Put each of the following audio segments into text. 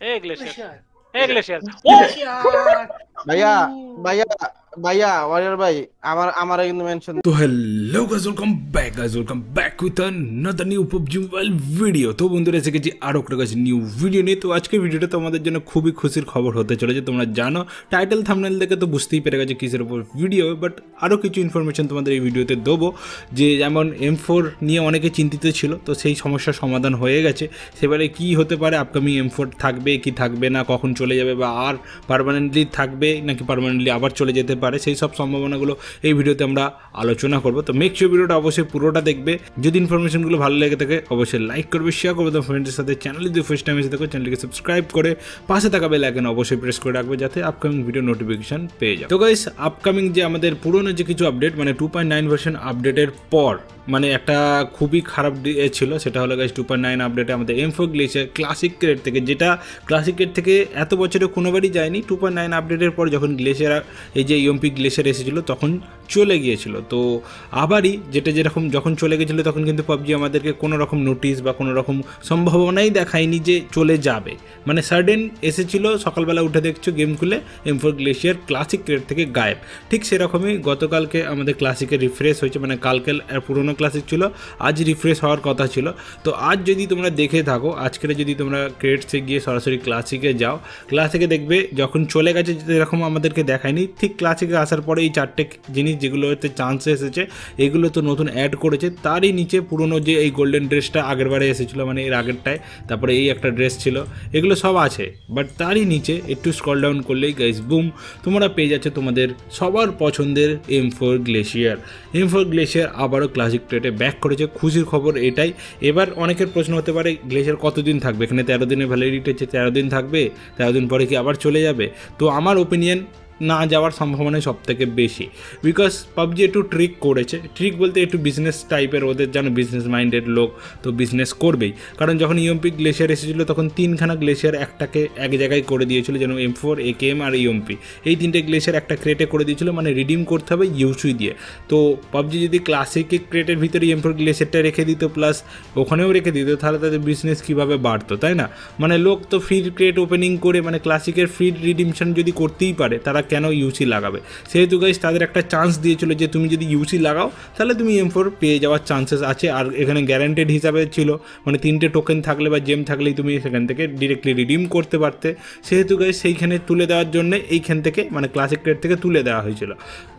Iglesias. Iglesias. Iglesias. ¡Oh! ভাইয়া ভাইয়া ভাইয়া ওয়ারিয়র ভাই আমার আমার কিন্তু মেনশন তো hello guys welcome back guys welcome back with another new PUBG mobile video তো বন্ধুরা এসে গেছি আরও একটা কাছে নিউ ভিডিও নিয়ে তো আজকে ভিডিওটা তোমাদের জন্য খুবই খুশির খবর হতে চলেছে তোমরা জানো টাইটেল থামনেল দেখে তো বুঝতেই পেরে গেছে কিসের উপর ভিডিও বাট আরো কিছু ইনফরমেশন তোমাদের এই ভিডিওতে দেবো যে যেমন এম নিয়ে অনেকে চিন্তিত ছিল তো সেই সমস্যার সমাধান হয়ে গেছে সেবারে কি হতে পারে আপকামিং এম থাকবে কি থাকবে না কখন চলে যাবে বা আর পারমানেন্টলি থাকবে নাকি পারমানেন্টলি আবার চলে যেতে পারে সেই সব সম্ভাবনাগুলো এই ভিডিওতে আমরা আলোচনা করবো তো মেক ভিডিওটা অবশ্যই পুরোটা দেখবে যদি ইনফরমেশনগুলো ভালো লেগে থাকে অবশ্যই লাইক করবে শেয়ার করবে তোমার ফ্রেন্ডের সাথে চ্যানেল যদি ফার্স্ট টাইম এসে থাকো চ্যানেলকে সাবস্ক্রাইব করে পাশে থাকা বেল আইকন অবশ্যই প্রেস করে রাখবে যাতে আপকামিং ভিডিও নোটিফিকেশন পেয়ে যায় তো গাইস আপকামিং যে আমাদের পুরনো যে কিছু আপডেট মানে টু পয়েন্ট নাইন ভার্সন আপডেটের পর মানে একটা খুবই খারাপ ছিল সেটা হলো গাইস টু পয়েন্ট নাইন আপডেটে আমাদের M four glacier classic crate থেকে যেটা ক্লাসিক রেট থেকে এত বছরে কোনোবারই যায়নি টু পয়েন্ট নাইন আপডেটের পর যখন গ্লেশিয়ার এই যে ইয়ম্পি গ্লেশিয়ার এসেছিলো তখন চলে গিয়েছিল তো আবারই যেটা যেরকম যখন চলে গেছিলো তখন কিন্তু পাবজি আমাদেরকে কোনো রকম নোটিশ বা কোনো রকম সম্ভাবনাই দেখায়নি যে চলে যাবে মানে সার্ডেন এসেছিল সকালবেলা উঠে দেখছো গেম খুলে এমফোর গ্লেশিয়ার ক্লাসিক ক্রেড থেকে গায়েব ঠিক সেরকমই গতকালকে আমাদের ক্লাসিকে রিফ্রেশ হয়েছে মানে কালকে পুরনো ক্লাসিক ছিল আজ রিফ্রেশ হওয়ার কথা ছিল তো আজ যদি তোমরা দেখে থাকো আজকের যদি তোমরা ক্রেডসে গিয়ে সরাসরি ক্লাসিকে যাও ক্লাসিকে দেখবে যখন চলে গেছে যেরকম আমাদেরকে দেখায়নি ঠিক ক্লাসিকে আসার পরে এই চারটে জিনিস যেগুলোতে চান্স এসেছে এগুলো তো নতুন অ্যাড করেছে তারই নিচে পুরনো যে এই গোল্ডেন ড্রেসটা আগেরবারে এসেছিলো মানে এর আগেরটায় তারপরে এই একটা ড্রেস ছিল এগুলো সব আছে বাট তারই নিচে একটু স্কল ডাউন করলেই গাইস বুম তোমরা পেয়ে যাচ্ছে তোমাদের সবার পছন্দের M four glacier M four glacier আবারও ক্লাসিক ট্রেটে ব্যাক করেছে খুশির খবর এটাই এবার অনেকের প্রশ্ন হতে পারে গ্লেশিয়ার কতদিন থাকবে এখানে তেরো দিনের ভ্যালিডিটি হচ্ছে তেরো দিন থাকবে তেরো দিন পরে কি আবার চলে যাবে তো আমার ওপিনিয়ন না যাওয়ার সম্ভাবনাই সব থেকে বেশি বিকজ পাবজি একটু ট্রিক করেছে ট্রিক বলতে একটু বিজনেস টাইপের ওদের যেন বিজনেস মাইন্ডেড লোক তো বিজনেস করবেই কারণ যখন ইএমপি গ্লেশিয়ার এসেছিলো তখন তিনখানা গ্লেশিয়ার একটাকে এক জায়গায় করে দিয়েছিল যেন M four A K M আর ইউএমপি e এই তিনটে গ্লেশিয়ার একটা ক্রেটে করে দিয়েছিল মানে রিডিম করতে হবে ইউসুই দিয়ে তো পাবজি যদি ক্লাসিক ক্রেটের ভিতরে এম ফোর গ্লেশিয়ারটা রেখে দিত প্লাস ওখানেও রেখে দিত তাহলে তাদের বিজনেস কীভাবে বাড়তো তাই না মানে লোক তো ফ্রি ক্রেট ওপেনিং করে মানে ক্লাসিকের ফ্রি রিডিমশন যদি করতেই পারে তারা কেন ইউসি লাগাবে সেহেতু গাইজ তাদের একটা চান্স দিয়েছিল যে তুমি যদি ইউসি লাগাও তাহলে তুমি এম ফোর পেয়ে যাওয়ার চান্সেস আছে আর এখানে গ্যারান্টেড হিসাবে ছিল মানে তিনটে টোকেন থাকলে বা জেম থাকলেই তুমি সেখান থেকে ডিরেক্টলি রিডিম করতে পারতে সেহেতু গাইজ সেইখানে তুলে দেওয়ার জন্য এইখান থেকে মানে ক্লাসিক ট্রেড থেকে তুলে দেওয়া হয়েছিল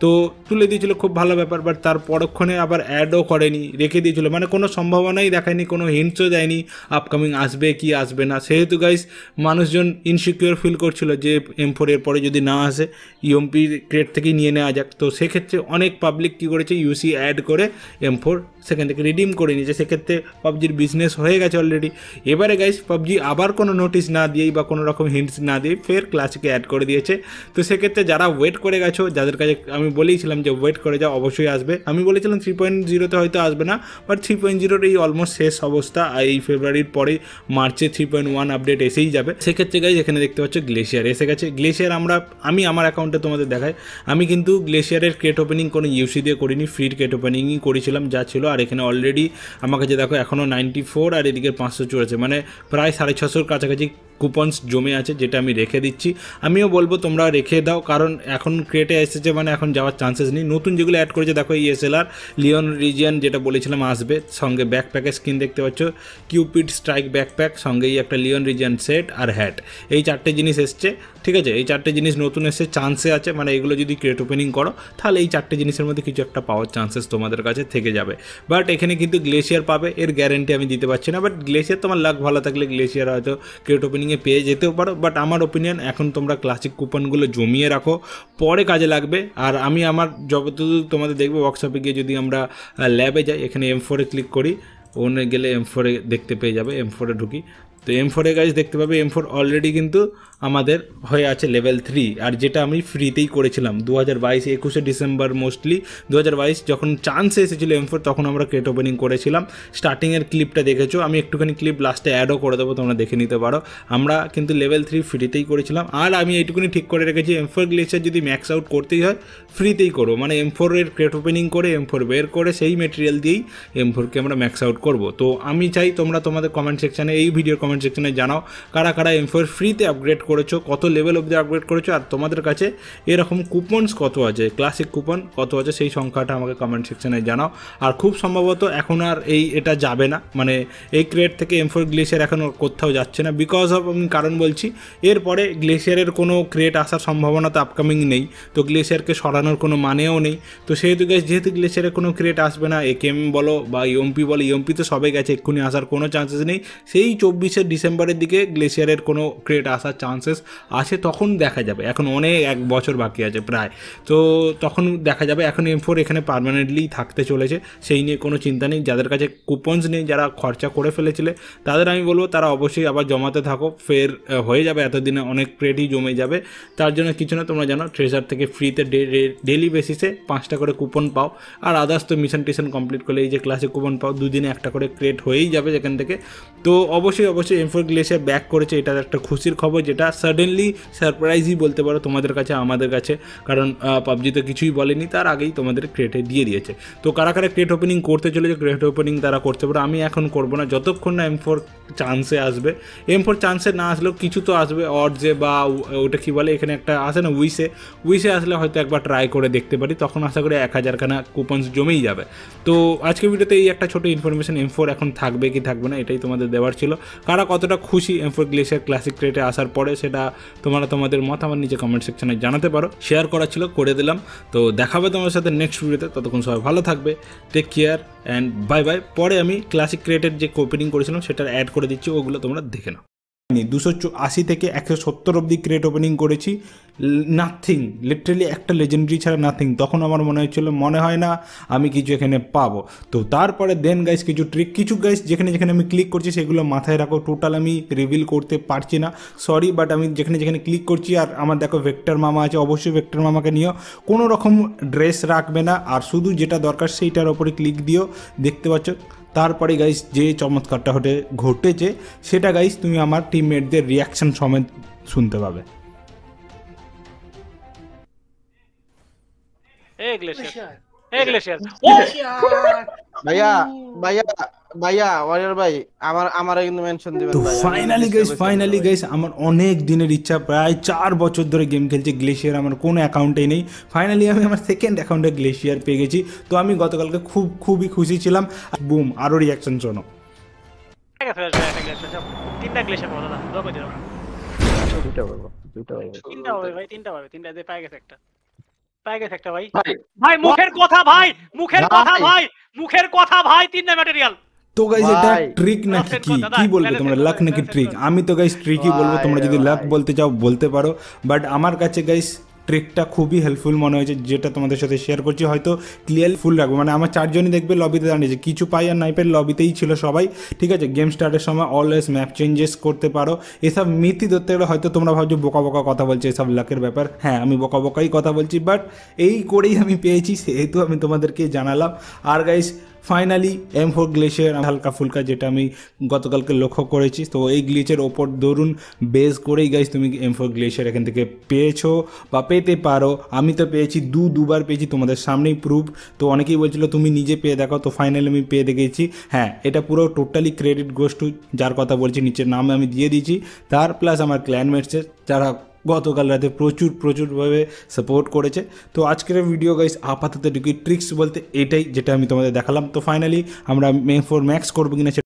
তো তুলে দিয়েছিল খুব ভালো ব্যাপার বাট তার পরক্ষণে আবার অ্যাডও করেনি রেখে দিয়েছিল মানে কোনো সম্ভাবনাই দেখায়নি কোনো হিন্টসও দেয়নি আপকামিং আসবে কি আসবে না সেহেতু গাইজ মানুষজন ইনসিকিওর ফিল করছিল যে এম ফোর এর পরে যদি না আসে ইউএমপির ক্রেট থেকেই নিয়ে নেওয়া যাক তো সেক্ষেত্রে অনেক পাবলিক কী করেছে ইউসি অ্যাড করে এম ফোর সেখান থেকে রিডিম করে নিয়েছে সেক্ষেত্রে পাবজির বিজনেস হয়ে গেছে অলরেডি এবারে গাইস পাবজি আবার কোনো নোটিশ না দিয়েই বা কোনো রকম হিন্টস না দিয়ে ফের ক্লাসিকে অ্যাড করে দিয়েছে তো সেক্ষেত্রে যারা ওয়েট করে গেছো যাদের কাছে আমি বলেইছিলাম যে ওয়েট করে যাও অবশ্যই আসবে আমি বলেছিলাম থ্রি পয়েন্ট জিরোতে হয়তো আসবে না বাট থ্রি পয়েন্ট জিরোর এই অলমোস্ট শেষ অবস্থা আর এই ফেব্রুয়ারির পরে মার্চে থ্রি পয়েন্ট ওয়ান আপডেট এসেই যাবে সেক্ষেত্রে গাইজ এখানে দেখতে পাচ্ছ গ্লেশিয়ার এসে গেছে গ্লেশিয়ার আমরা আমি আমার অ্যাকাউন্টে তোমাদের দেখায় আমি কিন্তু গ্লেশিয়ারের ক্রেট ওপেনিং কোনো ইউসি দিয়ে করিনি ফ্রির ক্রেট ওপেনিংই করেছিলাম যা ছিল আর এখানে অলরেডি আমার কাছে দেখো এখনও নাইনটি ফোর আর এদিকে পাঁচশো চুরাশি মানে প্রায় সাড়ে ছশোর কাছাকাছি কুপনস জমে আছে যেটা আমি রেখে দিচ্ছি আমিও বলবো তোমরা রেখে দাও কারণ এখন ক্রেটে এসেছে মানে এখন যাওয়ার চান্সেস নেই নতুন যেগুলো অ্যাড করেছে দেখো ইএসএলআর লিওন রিজিয়ান যেটা বলেছিলাম আসবে সঙ্গে প্যাকের স্কিন দেখতে পাচ্ছ কিউপিড স্ট্রাইক ব্যাকপ্যাক সঙ্গেই একটা লিওন রিজিয়ান সেট আর হ্যাট এই চারটে জিনিস এসছে ঠিক আছে এই চারটে জিনিস নতুন এসে চান্সে আছে মানে এগুলো যদি ক্রেট ওপেনিং করো তাহলে এই চারটে জিনিসের মধ্যে কিছু একটা পাওয়ার চান্সেস তোমাদের কাছে থেকে যাবে বাট এখানে কিন্তু গ্লেশিয়ার পাবে এর গ্যারেন্টি আমি দিতে পারছি না বাট গ্লেশিয়ার তোমার লাক ভালো থাকলে গ্লেশিয়ার হয়তো ক্রেট ওপেনিং ট্রেনিংয়ে পেয়ে যেতেও পারো বাট আমার ওপিনিয়ন এখন তোমরা ক্লাসিক কুপনগুলো জমিয়ে রাখো পরে কাজে লাগবে আর আমি আমার যতদূর তোমাদের দেখবে ওয়ার্কশপে গিয়ে যদি আমরা ল্যাবে যাই এখানে এম ফোরে ক্লিক করি ওনে গেলে এম ফোরে দেখতে পেয়ে যাবে এম ফোরে ঢুকি তো এম ফোরে গাইজ দেখতে পাবে এম ফোর অলরেডি কিন্তু আমাদের হয়ে আছে লেভেল থ্রি আর যেটা আমি ফ্রিতেই করেছিলাম দু হাজার বাইশ একুশে ডিসেম্বর মোস্টলি দু হাজার বাইশ যখন চান্স এসেছিলো এম ফোর তখন আমরা ক্রেট ওপেনিং করেছিলাম স্টার্টিংয়ের ক্লিপটা দেখেছো আমি একটুখানি ক্লিপ লাস্টে অ্যাডও করে দেবো তোমরা দেখে নিতে পারো আমরা কিন্তু লেভেল থ্রি ফ্রিতেই করেছিলাম আর আমি এইটুকুনি ঠিক করে রেখেছি এম ফোর গ্লিচার যদি ম্যাক্স আউট করতেই হয় ফ্রিতেই করবো মানে এম ফোরের ক্রেট ওপেনিং করে এম ফোর বের করে সেই মেটেরিয়াল দিয়েই এম ফোরকে আমরা ম্যাক্স আউট করবো তো আমি চাই তোমরা তোমাদের কমেন্ট সেকশানে এই ভিডিওর কমেন্ট সেকশানে জানাও কারা কারা এম ফোর ফ্রিতে আপগ্রেড করেছো কত লেভেল অবধি আপগ্রেড করেছো আর তোমাদের কাছে এরকম কুপনস কত আছে ক্লাসিক কুপন কত আছে সেই সংখ্যাটা আমাকে কমেন্ট সেকশানে জানাও আর খুব সম্ভবত এখন আর এই এটা যাবে না মানে এই ক্রেড থেকে এম ফোর গ্লেশিয়ার এখন কোথাও যাচ্ছে না বিকজ অফ আমি কারণ বলছি এরপরে গ্লেশিয়ারের কোনো ক্রেড আসার সম্ভাবনা তো আপকামিং নেই তো গ্লেশিয়ারকে সরানোর কোনো মানেও নেই তো সেহেতু গেছে যেহেতু গ্লেশিয়ারের কোনো ক্রেড আসবে না এ কেম বলো বা ইএমপি বলো ইএমপি তো সবাই গেছে এক্ষুনি আসার কোনো চান্সেস নেই সেই চব্বিশে ডিসেম্বরের দিকে গ্লেশিয়ারের কোনো ক্রেড আসার চান্স চান্সেস আছে তখন দেখা যাবে এখন অনেক এক বছর বাকি আছে প্রায় তো তখন দেখা যাবে এখন এম ফোর এখানে পারমানেন্টলি থাকতে চলেছে সেই নিয়ে কোনো চিন্তা নেই যাদের কাছে কুপনস নেই যারা খরচা করে ফেলেছিলে তাদের আমি বলবো তারা অবশ্যই আবার জমাতে থাকো ফের হয়ে যাবে এতদিনে অনেক ক্রেডিট জমে যাবে তার জন্য কিছু না তোমরা জানো ট্রেজার থেকে ফ্রিতে ডেলি বেসিসে পাঁচটা করে কুপন পাও আর আদার্স তো মিশন টিশন কমপ্লিট করলে এই যে ক্লাসে কুপন পাও দুদিনে একটা করে ক্রিয়েট হয়েই যাবে যেখান থেকে তো অবশ্যই অবশ্যই এম ফোর গ্লেসে ব্যাক করেছে এটা একটা খুশির খবর যেটা সাডেনলি সারপ্রাইজই বলতে পারো তোমাদের কাছে আমাদের কাছে কারণ পাবজি তো কিছুই বলেনি তার আগেই তোমাদের ক্রেটে দিয়ে দিয়েছে তো কারা কারা ক্রেট ওপেনিং করতে চলেছে ক্রেট ওপেনিং তারা করতে পারো আমি এখন করবো না যতক্ষণ না এম ফোর চান্সে আসবে এম ফোর চান্সে না আসলেও কিছু তো আসবে অর্জে বা ওটা কী বলে এখানে একটা আসে না উইসে উইসে আসলে হয়তো একবার ট্রাই করে দেখতে পারি তখন আশা করি এক হাজারখানা কুপনস জমেই যাবে তো আজকে ভিডিওতে এই একটা ছোটো ইনফরমেশন এম ফোর এখন থাকবে কি থাকবে না এটাই তোমাদের দেওয়ার ছিল কারা কতটা খুশি এম ফোর গ্লেশিয়ার ক্লাসিক ক্রেটে আসার পরে সেটা তোমরা তোমাদের মতামত নিচে কমেন্ট সেকশনে জানাতে পারো শেয়ার করা ছিল করে দিলাম তো দেখাবে তোমার সাথে নেক্সট ভিডিওতে ততক্ষণ সবাই ভালো থাকবে take care and bye bye পরে আমি ক্লাসিক ক্রিয়েটের যে ওপেনিং করেছিলাম সেটার অ্যাড করে দিচ্ছি ওগুলো তোমরা দেখে নাও দুশো আশি থেকে একশো সত্তর অবধি ক্রেট ওপেনিং করেছি নাথিং লিটারেলি একটা লেজেন্ডারি ছাড়া নাথিং তখন আমার মনে হয়েছিল মনে হয় না আমি কিছু এখানে পাবো তো তারপরে দেন গাইস কিছু ট্রিক কিছু গাইস যেখানে যেখানে আমি ক্লিক করছি সেগুলো মাথায় রাখো টোটাল আমি রিভিল করতে পারছি না সরি বাট আমি যেখানে যেখানে ক্লিক করছি আর আমার দেখো ভেক্টর মামা আছে অবশ্যই ভেক্টর মামাকে নিয়েও কোনো রকম ড্রেস রাখবে না আর শুধু যেটা দরকার সেইটার ওপরে ক্লিক দিও দেখতে পাচ্ছ তারপরে গাইস যে চমৎকারটা হটে ঘটেছে সেটা গাইস তুমি আমার টিমমেটদের রিয়াকশান সমেত শুনতে পাবে আমার অনেক দিনের ইচ্ছা প্রায় চার বছর ধরে গেম খেলছি গ্লেশিয়ার আমার কোনো অ্যাকাউন্টেই নেই ফাইনালি আমি আমার সেকেন্ড অ্যাকাউন্টে গ্লেশিয়ার পেয়ে গেছি তো আমি গতকালকে খুব খুবই খুশি ছিলাম বুম আরো রিয়াকশন শোনো তিনটা দুটো হবে ভাই তিনটা হবে তিনটা গেছে একটা প্যাকেজ একটা ভাই ভাই মুখের কথা ভাই মুখের কথা ভাই মুখের কথা ভাই তিনটা ম্যাটেরিয়াল তো গাইস এটা ট্রিক নাকি কি কি বলবে তোমরা লাক নাকি ট্রিক আমি তো গাইস ট্রিকই বলবো তোমরা যদি লাক বলতে চাও বলতে পারো বাট আমার কাছে গাইস ট্রেকটা খুবই হেল্পফুল মনে হয়েছে যেটা তোমাদের সাথে শেয়ার করছি হয়তো ক্লিয়ার ফুল রাখবো মানে আমার চারজনই দেখবে লবিতে দাঁড়িয়েছে কিছু পাই আর নাইপের লবিতেই ছিল সবাই ঠিক আছে গেম স্টার্টের সময় অলওয়েজ ম্যাপ চেঞ্জেস করতে পারো এসব মিথি ধরতে গেলে হয়তো তোমরা ভাবছো বোকা বোকা কথা বলছো এসব লাকের ব্যাপার হ্যাঁ আমি বোকা বোকাই কথা বলছি বাট এই করেই আমি পেয়েছি সেহেতু আমি তোমাদেরকে জানালাম আর guys finally M four glacier হালকা ফুলকা যেটা আমি গতকালকে লক্ষ্য করেছি তো এই গ্লিচের ওপর ধরুন বেস করেই গাইজ তুমি এম ফোর গ্লেশিয়ার এখান থেকে পেয়েছো বা পেতে পারো আমি তো পেয়েছি দু দুবার পেয়েছি তোমাদের সামনেই প্রুফ তো অনেকেই বলছিল তুমি নিজে পেয়ে দেখো তো ফাইনালি আমি পেয়ে দেখেছি হ্যাঁ এটা পুরো টোটালি ক্রেডিট গোস যার কথা বলছি নিচের নাম আমি দিয়ে দিয়েছি তার প্লাস আমার ক্ল্যানমেটসের যারা গতকাল রাতে প্রচুর প্রচুরভাবে সাপোর্ট করেছে তো আজকের ভিডিও গাইস আপাতত ট্রিক্স বলতে এটাই যেটা আমি তোমাদের দেখালাম তো ফাইনালি আমরা মে ফোর ম্যাক্স করবো কিনা